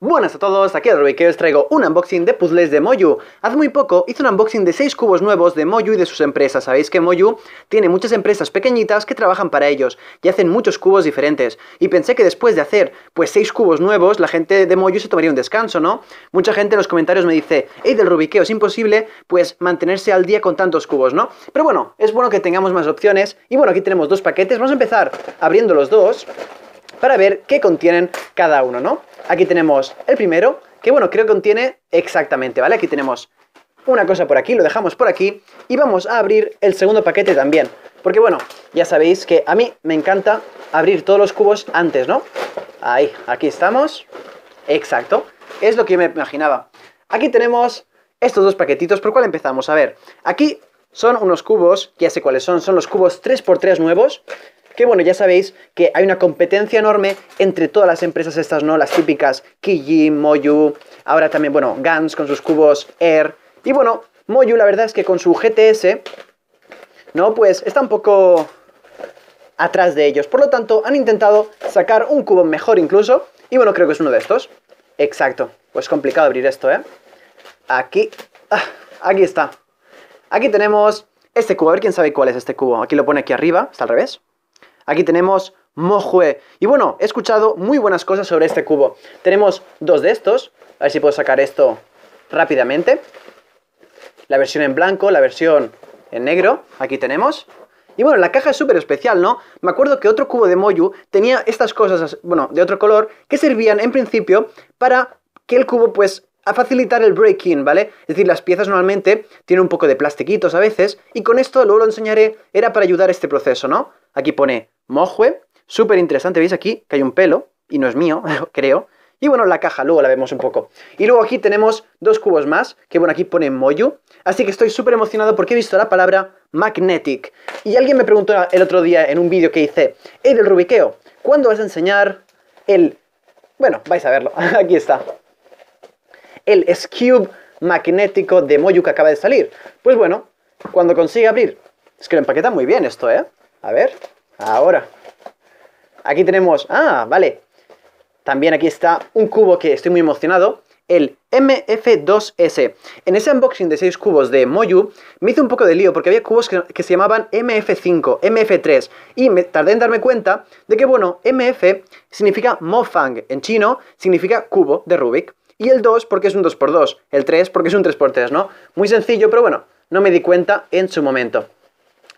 Buenas a todos, aquí Rubik que os traigo un unboxing de puzzles de Moyu. Hace muy poco hice un unboxing de 6 cubos nuevos de Moyu y de sus empresas. Sabéis que Moyu tiene muchas empresas pequeñitas que trabajan para ellos y hacen muchos cubos diferentes. Y pensé que después de hacer pues 6 cubos nuevos, la gente de Moyu se tomaría un descanso, ¿no? Mucha gente en los comentarios me dice, hey del Rubiqueo, es imposible pues mantenerse al día con tantos cubos, ¿no? Pero bueno, es bueno que tengamos más opciones. Y bueno, aquí tenemos dos paquetes, vamos a empezar abriendo los dos para ver qué contienen cada uno, ¿no? Aquí tenemos el primero, que bueno, creo que contiene exactamente, ¿vale? Aquí tenemos una cosa por aquí, lo dejamos por aquí y vamos a abrir el segundo paquete también. Porque bueno, ya sabéis que a mí me encanta abrir todos los cubos antes, ¿no? Ahí, aquí estamos. Exacto, es lo que yo me imaginaba. Aquí tenemos estos dos paquetitos, ¿por cuál empezamos? A ver, aquí son unos cubos, ya sé cuáles son, son los cubos 3x3 nuevos que bueno, ya sabéis que hay una competencia enorme entre todas las empresas estas, ¿no? Las típicas Kijin, Moyu, ahora también, bueno, Gans con sus cubos Air. Y bueno, Moyu la verdad es que con su GTS, ¿no? Pues está un poco atrás de ellos. Por lo tanto, han intentado sacar un cubo mejor incluso. Y bueno, creo que es uno de estos. Exacto. Pues complicado abrir esto, ¿eh? Aquí. Ah, aquí está. Aquí tenemos este cubo. A ver quién sabe cuál es este cubo. Aquí lo pone aquí arriba. Está al revés. Aquí tenemos Mojue. Y bueno, he escuchado muy buenas cosas sobre este cubo. Tenemos dos de estos. A ver si puedo sacar esto rápidamente. La versión en blanco, la versión en negro. Aquí tenemos. Y bueno, la caja es súper especial, ¿no? Me acuerdo que otro cubo de Moyu tenía estas cosas, bueno, de otro color, que servían en principio para que el cubo pues a facilitar el break-in, ¿vale? Es decir, las piezas normalmente tienen un poco de plastiquitos a veces, y con esto, luego lo enseñaré, era para ayudar a este proceso, ¿no? Aquí pone Mojue. Súper interesante, veis aquí que hay un pelo, y no es mío, creo. Y bueno, la caja, luego la vemos un poco. Y luego aquí tenemos dos cubos más, que bueno, aquí pone Moyu. Así que estoy súper emocionado porque he visto la palabra Magnetic. Y alguien me preguntó el otro día en un vídeo que hice, el del Rubiqueo, ¿cuándo vas a enseñar el... Bueno, vais a verlo, aquí está. El Scube magnético de Moyu que acaba de salir. Pues bueno, cuando consiga abrir... Es que lo empaqueta muy bien esto, ¿eh? A ver, Ahora. Aquí tenemos... Ah, vale. También aquí está un cubo que estoy muy emocionado. El MF2S. En ese unboxing de 6 cubos de Moyu me hizo un poco de lío porque había cubos que, se llamaban MF5, MF3 y me tardé en darme cuenta de que, bueno, MF significa Mofang en chino, significa cubo de Rubik y el 2 porque es un 2x2, el 3 porque es un 3x3, ¿no? Muy sencillo, pero bueno, no me di cuenta en su momento.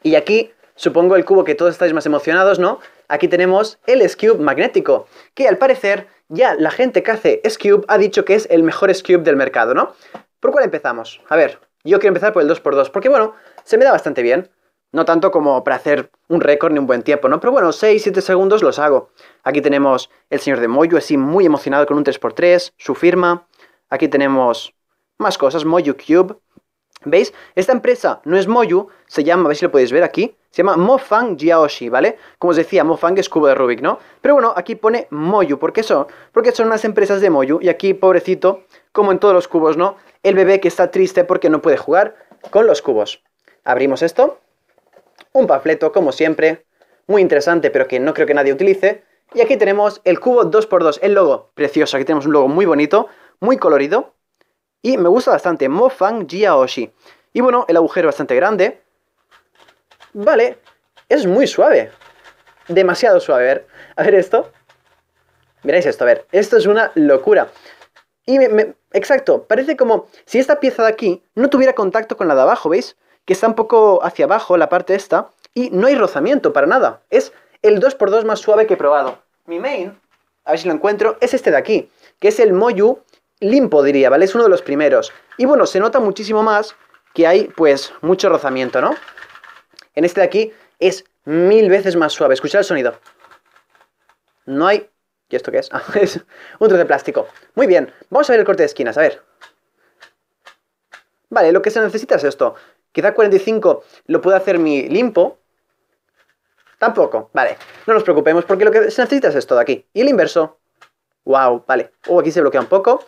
Y aquí Supongo el cubo que todos estáis más emocionados, ¿no? Aquí tenemos el s magnético, que al parecer ya la gente que hace s ha dicho que es el mejor s del mercado, ¿no? ¿Por cuál empezamos? A ver, yo quiero empezar por el 2x2, porque bueno, se me da bastante bien. No tanto como para hacer un récord ni un buen tiempo, ¿no? Pero bueno, 6-7 segundos los hago. Aquí tenemos el señor de Moyu, así muy emocionado con un 3x3, su firma. Aquí tenemos más cosas, Moyu Cube. ¿Veis? Esta empresa no es Moyu, se llama, a ver si lo podéis ver aquí, se llama Mofang Jiaoshi, ¿vale? Como os decía, Mofang es cubo de Rubik, ¿no? Pero bueno, aquí pone Moyu. ¿Por qué son? Porque son unas empresas de Moyu. Y aquí, pobrecito, como en todos los cubos, ¿no? El bebé que está triste porque no puede jugar con los cubos. Abrimos esto. Un panfleto, como siempre. Muy interesante, pero que no creo que nadie utilice. Y aquí tenemos el cubo 2x2, el logo. Precioso, aquí tenemos un logo muy bonito, muy colorido. Y me gusta bastante, Mofang Jiaoshi. Y bueno, el agujero es bastante grande. Vale, es muy suave. Demasiado suave. A ver, a ver esto. Miráis esto, a ver. Esto es una locura. Y exacto, parece como si esta pieza de aquí no tuviera contacto con la de abajo, ¿veis? Que está un poco hacia abajo la parte esta y no hay rozamiento para nada. Es el 2x2 más suave que he probado. Mi main, a ver si lo encuentro, es este de aquí, que es el Moyu Limpo, diría, ¿vale? Es uno de los primeros. Y bueno, se nota muchísimo más que hay, pues, mucho rozamiento, ¿no? En este de aquí es mil veces más suave. Escuchad el sonido. No hay... ¿Y esto qué es? Ah, es un trozo de plástico. Muy bien, vamos a ver el corte de esquinas, a ver. Vale, lo que se necesita es esto. Quizá 45 lo pueda hacer mi limpo. Tampoco, vale. No nos preocupemos porque lo que se necesita es esto de aquí. Y el inverso. Wow, vale. Oh, aquí se bloquea un poco.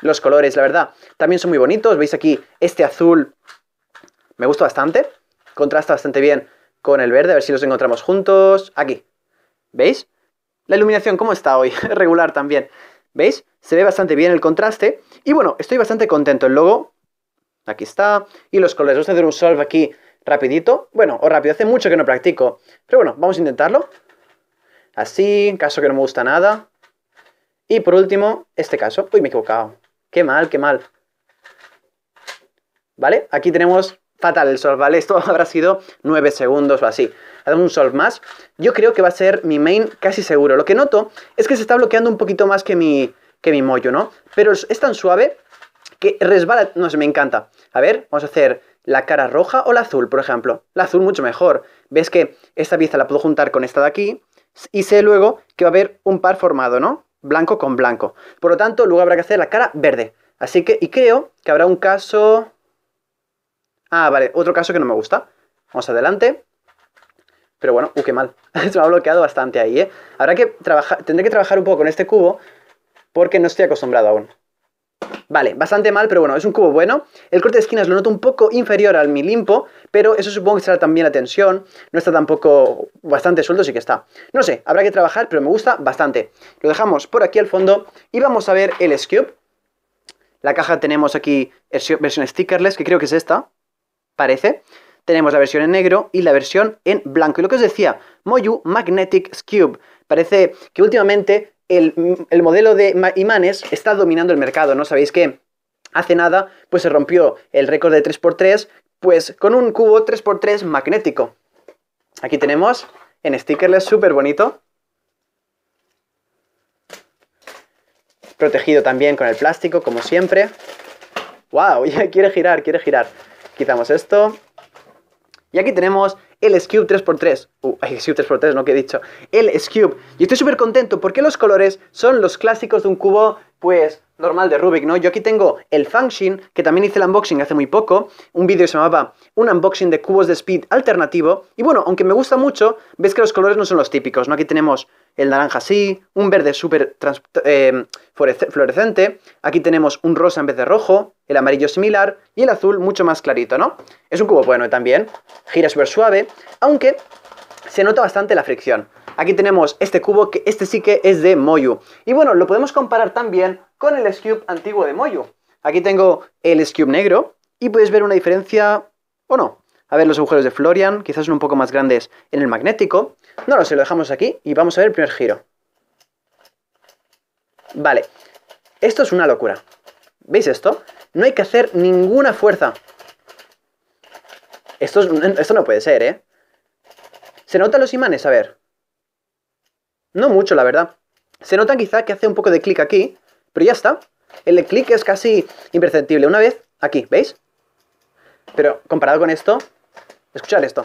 Los colores, la verdad, también son muy bonitos. Veis aquí este azul. Me gusta bastante. Contrasta bastante bien con el verde, a ver si los encontramos juntos. Aquí. ¿Veis? La iluminación, ¿cómo está hoy? Regular también. ¿Veis? Se ve bastante bien el contraste. Y bueno, estoy bastante contento. El logo, aquí está. Y los colores. Vamos a hacer un solve aquí rapidito. Bueno, o rápido. Hace mucho que no practico. Pero bueno, vamos a intentarlo. Así, en caso que no me gusta nada. Y por último, este caso. Uy, me he equivocado. Qué mal, qué mal. ¿Vale? Aquí tenemos fatal el sol ¿vale? Esto habrá sido 9 segundos o así. Hago un sol más. Yo creo que va a ser mi main casi seguro. Lo que noto es que se está bloqueando un poquito más que mi, que mi mollo, ¿no? Pero es tan suave que resbala... No sé, me encanta. A ver, vamos a hacer la cara roja o la azul, por ejemplo. La azul mucho mejor. Ves que esta pieza la puedo juntar con esta de aquí y sé luego que va a haber un par formado, ¿no? Blanco con blanco. Por lo tanto, luego habrá que hacer la cara verde. Así que, y creo que habrá un caso Ah, vale, otro caso que no me gusta. Vamos adelante. Pero bueno, uh, qué mal. Se me ha bloqueado bastante ahí, ¿eh? Habrá que trabajar, tendré que trabajar un poco con este cubo porque no estoy acostumbrado aún. Vale, bastante mal, pero bueno, es un cubo bueno. El corte de esquinas lo noto un poco inferior al mi limpo, pero eso supongo que será también la tensión. No está tampoco bastante suelto, sí que está. No sé, habrá que trabajar, pero me gusta bastante. Lo dejamos por aquí al fondo y vamos a ver el Scube. La caja tenemos aquí versión stickerless, que creo que es esta parece, tenemos la versión en negro y la versión en blanco. Y lo que os decía, Moyu Magnetic Cube. Parece que últimamente el, el modelo de imanes está dominando el mercado, ¿no? Sabéis que hace nada pues se rompió el récord de 3x3 pues con un cubo 3x3 magnético. Aquí tenemos en stickerless súper bonito. Protegido también con el plástico, como siempre. ¡Wow! Ya quiere girar, quiere girar. Quitamos esto. Y aquí tenemos el Scube 3x3. Uh, Scube 3x3, no que he dicho. El Scube. Y estoy súper contento porque los colores son los clásicos de un cubo, pues, normal de Rubik, ¿no? Yo aquí tengo el Function, que también hice el unboxing hace muy poco, un vídeo se llamaba un unboxing de cubos de speed alternativo, y bueno, aunque me gusta mucho, ves que los colores no son los típicos, ¿no? Aquí tenemos el naranja así, un verde súper eh, fluorescente, aquí tenemos un rosa en vez de rojo, el amarillo similar, y el azul mucho más clarito, ¿no? Es un cubo bueno también, gira súper suave, aunque se nota bastante la fricción. Aquí tenemos este cubo, que este sí que es de Moyu. Y bueno, lo podemos comparar también con el Scube antiguo de Moyu. Aquí tengo el Scube negro y puedes ver una diferencia, o no. A ver los agujeros de Florian, quizás son un poco más grandes en el magnético. No lo sé, lo dejamos aquí y vamos a ver el primer giro. Vale, esto es una locura. ¿Veis esto? No hay que hacer ninguna fuerza. Esto, esto no puede ser, ¿eh? ¿Se notan los imanes? A ver. No mucho, la verdad. Se nota quizá que hace un poco de clic aquí, pero ya está. El clic es casi imperceptible. Una vez, aquí, ¿veis? Pero comparado con esto, escuchad esto.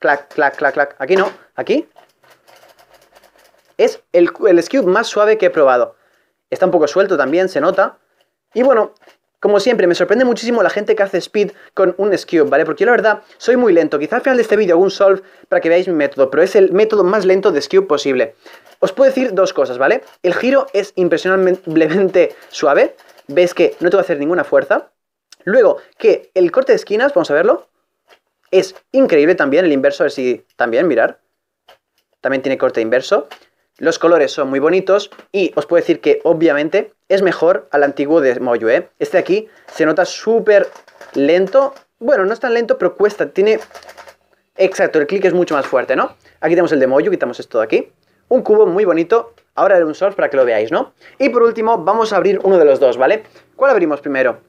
Clac, clac, clac, clac. Aquí no, aquí. Es el, el skew más suave que he probado. Está un poco suelto también, se nota. Y bueno, como siempre, me sorprende muchísimo la gente que hace speed con un skew, ¿vale? Porque yo la verdad soy muy lento. Quizá al final de este vídeo hago un solve para que veáis mi método, pero es el método más lento de skew posible. Os puedo decir dos cosas, ¿vale? El giro es impresionablemente suave. Veis que no va a hacer ninguna fuerza. Luego, que el corte de esquinas, vamos a verlo, es increíble también. El inverso, a ver si también, mirar. También tiene corte inverso. Los colores son muy bonitos y os puedo decir que obviamente es mejor al antiguo de Moyo, ¿eh? Este de aquí se nota súper lento. Bueno, no es tan lento, pero cuesta. Tiene... Exacto, el clic es mucho más fuerte, ¿no? Aquí tenemos el de Moyo, quitamos esto de aquí. Un cubo muy bonito. Ahora haré un solve para que lo veáis, ¿no? Y por último, vamos a abrir uno de los dos, ¿vale? ¿Cuál abrimos primero?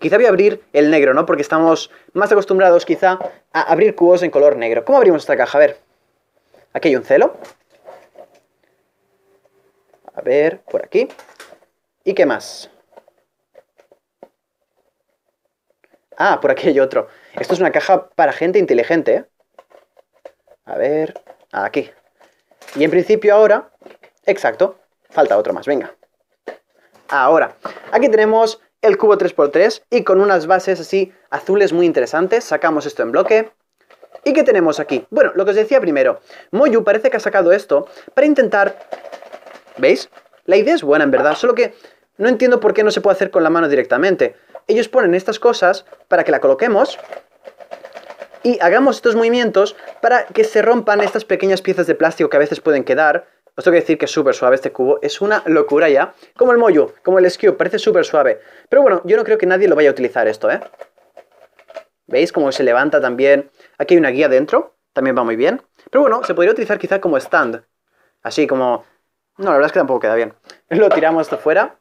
Quizá voy a abrir el negro, ¿no? Porque estamos más acostumbrados quizá a abrir cubos en color negro. ¿Cómo abrimos esta caja? A ver. Aquí hay un celo. A ver, por aquí. ¿Y qué más? Ah, por aquí hay otro. Esto es una caja para gente inteligente. A ver, aquí. Y en principio ahora, exacto, falta otro más, venga. Ahora, aquí tenemos el cubo 3x3 y con unas bases así azules muy interesantes, sacamos esto en bloque. ¿Y qué tenemos aquí? Bueno, lo que os decía primero, Moyu parece que ha sacado esto para intentar... ¿Veis? La idea es buena, en verdad, solo que no entiendo por qué no se puede hacer con la mano directamente. Ellos ponen estas cosas para que la coloquemos y hagamos estos movimientos para que se rompan estas pequeñas piezas de plástico que a veces pueden quedar. Os tengo que decir que es súper suave este cubo, es una locura ya. Como el moyo, como el Skew, parece súper suave. Pero bueno, yo no creo que nadie lo vaya a utilizar esto, ¿eh? ¿Veis cómo se levanta también? Aquí hay una guía dentro, también va muy bien. Pero bueno, se podría utilizar quizá como stand. Así como... No, la verdad es que tampoco queda bien. Lo tiramos hasta fuera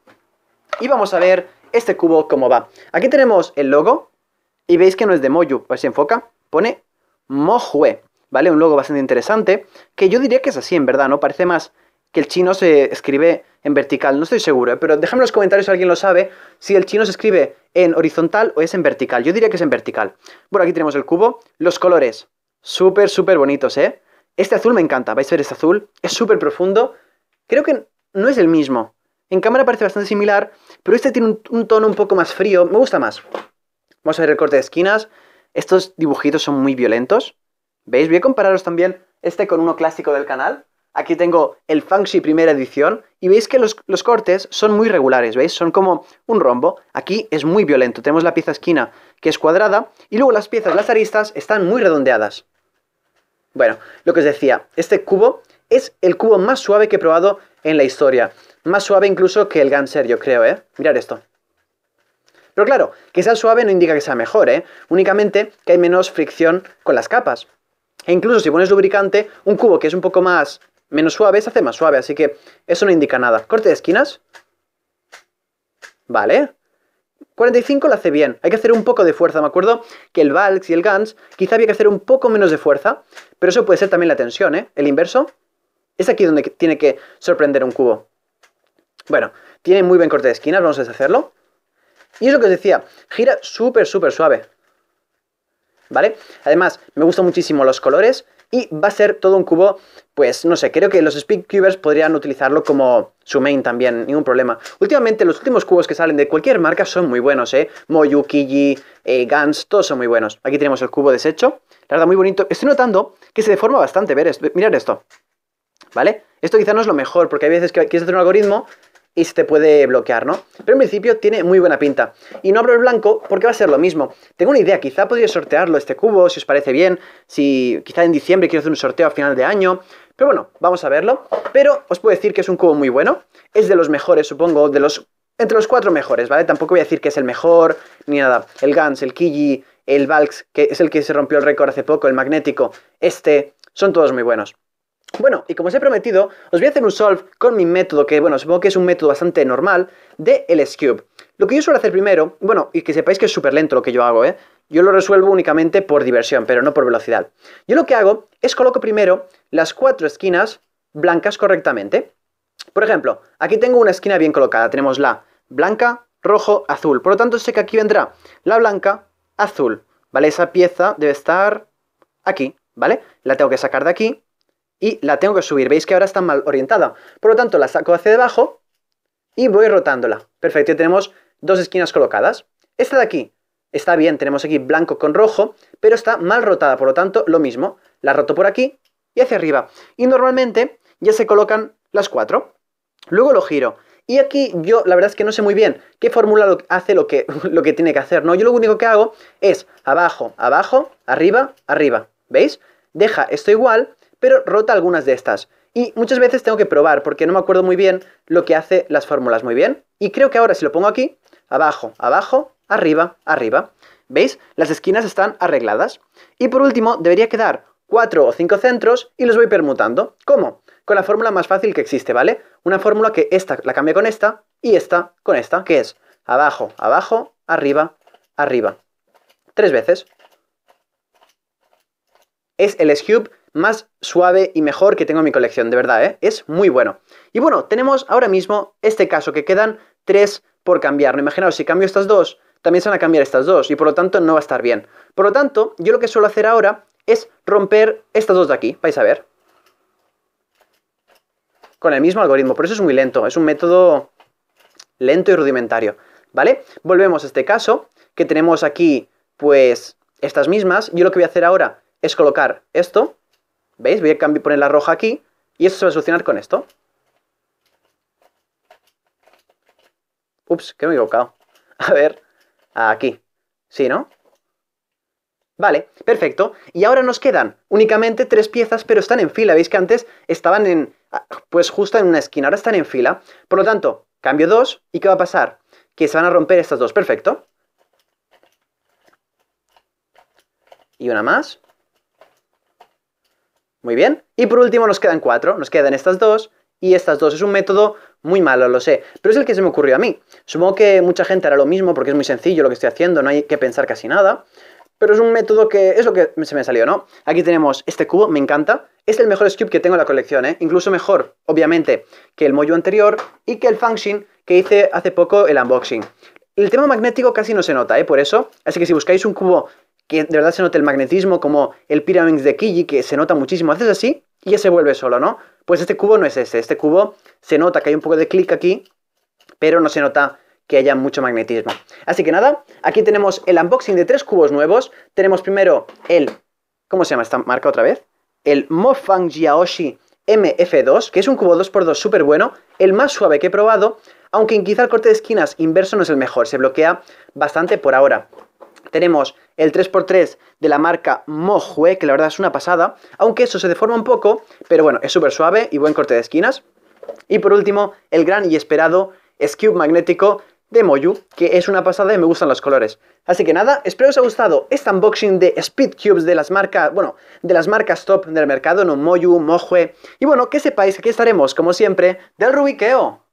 y vamos a ver este cubo cómo va. Aquí tenemos el logo y veis que no es de Moyu, pues se enfoca, pone Mojue, ¿vale? Un logo bastante interesante, que yo diría que es así en verdad, ¿no? Parece más que el chino se escribe en vertical, no estoy seguro, ¿eh? pero déjame en los comentarios si alguien lo sabe, si el chino se escribe en horizontal o es en vertical, yo diría que es en vertical. Bueno, aquí tenemos el cubo, los colores, súper, súper bonitos, ¿eh? Este azul me encanta, vais a ver este azul, es súper profundo, creo que no es el mismo, en cámara parece bastante similar, pero este tiene un, tono un poco más frío, me gusta más. Vamos a ver el corte de esquinas. Estos dibujitos son muy violentos. ¿Veis? Voy a compararos también este con uno clásico del canal. Aquí tengo el Fangshi primera edición y veis que los, los, cortes son muy regulares, ¿veis? Son como un rombo. Aquí es muy violento. Tenemos la pieza esquina que es cuadrada y luego las piezas, las aristas, están muy redondeadas. Bueno, lo que os decía, este cubo es el cubo más suave que he probado en la historia. Más suave incluso que el Ganser, yo creo, ¿eh? Mirad esto. Pero claro, que sea suave no indica que sea mejor, ¿eh? Únicamente que hay menos fricción con las capas. E incluso si pones lubricante, un cubo que es un poco más menos suave se hace más suave, así que eso no indica nada. Corte de esquinas. Vale. 45 lo hace bien. Hay que hacer un poco de fuerza. Me acuerdo que el Valks y el Gans quizá había que hacer un poco menos de fuerza, pero eso puede ser también la tensión, ¿eh? El inverso. Es aquí donde tiene que sorprender un cubo. Bueno, tiene muy buen corte de esquinas, vamos a deshacerlo. Y es lo que os decía, gira súper, súper suave. ¿Vale? Además, me gustan muchísimo los colores y va a ser todo un cubo, pues no sé, creo que los speedcubers podrían utilizarlo como su main también, ningún problema. Últimamente los últimos cubos que salen de cualquier marca son muy buenos, ¿eh? Moyu, Kiji, eh, Gans, todos son muy buenos. Aquí tenemos el cubo deshecho, la verdad muy bonito. Estoy notando que se deforma bastante, ver mirad esto, ¿vale? Esto quizá no es lo mejor, porque hay veces que quieres hacer un algoritmo y se te puede bloquear, ¿no? Pero en principio tiene muy buena pinta. Y no abro el blanco porque va a ser lo mismo. Tengo una idea, quizá podría sortearlo este cubo, si os parece bien, si quizá en diciembre quiero hacer un sorteo a final de año. Pero bueno, vamos a verlo. Pero os puedo decir que es un cubo muy bueno. Es de los mejores, supongo, de los... Entre los cuatro mejores, ¿vale? Tampoco voy a decir que es el mejor, ni nada. El Gans, el Kiji, el Valks, que es el que se rompió el récord hace poco, el Magnético, este, son todos muy buenos. Bueno, y como os he prometido, os voy a hacer un solve con mi método, que bueno, supongo que es un método bastante normal, de el cube Lo que yo suelo hacer primero, bueno, y que sepáis que es súper lento lo que yo hago, ¿eh? Yo lo resuelvo únicamente por diversión, pero no por velocidad. Yo lo que hago es coloco primero las cuatro esquinas blancas correctamente. Por ejemplo, aquí tengo una esquina bien colocada, tenemos la blanca, rojo, azul. Por lo tanto, sé que aquí vendrá la blanca, azul, ¿vale? Esa pieza debe estar aquí, ¿vale? La tengo que sacar de aquí y la tengo que subir. Veis que ahora está mal orientada. Por lo tanto, la saco hacia debajo y voy rotándola. Perfecto, ya tenemos dos esquinas colocadas. Esta de aquí está bien, tenemos aquí blanco con rojo, pero está mal rotada, por lo tanto, lo mismo. La roto por aquí y hacia arriba. Y normalmente ya se colocan las cuatro. Luego lo giro. Y aquí yo la verdad es que no sé muy bien qué fórmula hace lo que, lo que tiene que hacer, ¿no? Yo lo único que hago es abajo, abajo, arriba, arriba, ¿veis? Deja esto igual pero rota algunas de estas. Y muchas veces tengo que probar porque no me acuerdo muy bien lo que hace las fórmulas muy bien. Y creo que ahora si lo pongo aquí, abajo, abajo, arriba, arriba. ¿Veis? Las esquinas están arregladas. Y por último, debería quedar cuatro o cinco centros y los voy permutando. ¿Cómo? Con la fórmula más fácil que existe, ¿vale? Una fórmula que esta la cambia con esta y esta con esta, que es abajo, abajo, arriba, arriba. Tres veces. Es el s más suave y mejor que tengo en mi colección, de verdad, ¿eh? es muy bueno. Y bueno, tenemos ahora mismo este caso, que quedan tres por cambiar. No imaginaos, si cambio estas dos, también se van a cambiar estas dos, y por lo tanto no va a estar bien. Por lo tanto, yo lo que suelo hacer ahora es romper estas dos de aquí, vais a ver. Con el mismo algoritmo, por eso es muy lento, es un método lento y rudimentario, ¿vale? Volvemos a este caso, que tenemos aquí, pues, estas mismas. Yo lo que voy a hacer ahora es colocar esto, ¿Veis? Voy a cambiar, poner la roja aquí y eso se va a solucionar con esto. Ups, que me he equivocado. A ver, aquí. ¿Sí, no? Vale, perfecto. Y ahora nos quedan únicamente tres piezas, pero están en fila. Veis que antes estaban en, ah, pues justo en una esquina, ahora están en fila. Por lo tanto, cambio dos, ¿y qué va a pasar? Que se van a romper estas dos, perfecto. Y una más. Muy bien. Y por último nos quedan cuatro, nos quedan estas dos y estas dos. Es un método muy malo, lo sé, pero es el que se me ocurrió a mí. Supongo que mucha gente hará lo mismo porque es muy sencillo lo que estoy haciendo, no hay que pensar casi nada. Pero es un método que es lo que se me salió, ¿no? Aquí tenemos este cubo, me encanta. Es el mejor script que tengo en la colección, ¿eh? Incluso mejor, obviamente, que el mollo anterior y que el function que hice hace poco el unboxing. El tema magnético casi no se nota, ¿eh? Por eso. Así que si buscáis un cubo que de verdad se nota el magnetismo, como el Pyramids de Kiji, que se nota muchísimo. Haces así y ya se vuelve solo, ¿no? Pues este cubo no es ese. Este cubo se nota que hay un poco de clic aquí, pero no se nota que haya mucho magnetismo. Así que nada, aquí tenemos el unboxing de tres cubos nuevos. Tenemos primero el... ¿Cómo se llama esta marca otra vez? El Mofang Jiaoshi MF2, que es un cubo 2x2 súper bueno, el más suave que he probado, aunque quizá el corte de esquinas inverso no es el mejor, se bloquea bastante por ahora. Tenemos el 3x3 de la marca Mojue, que la verdad es una pasada, aunque eso se deforma un poco, pero bueno, es súper suave y buen corte de esquinas. Y por último, el gran y esperado Skew magnético de Moyu, que es una pasada y me gustan los colores. Así que nada, espero os haya gustado este unboxing de Speed Cubes de las marcas, bueno, de las marcas top del mercado, no Moyu, Mojue. Y bueno, que sepáis que aquí estaremos, como siempre, del Rubiqueo.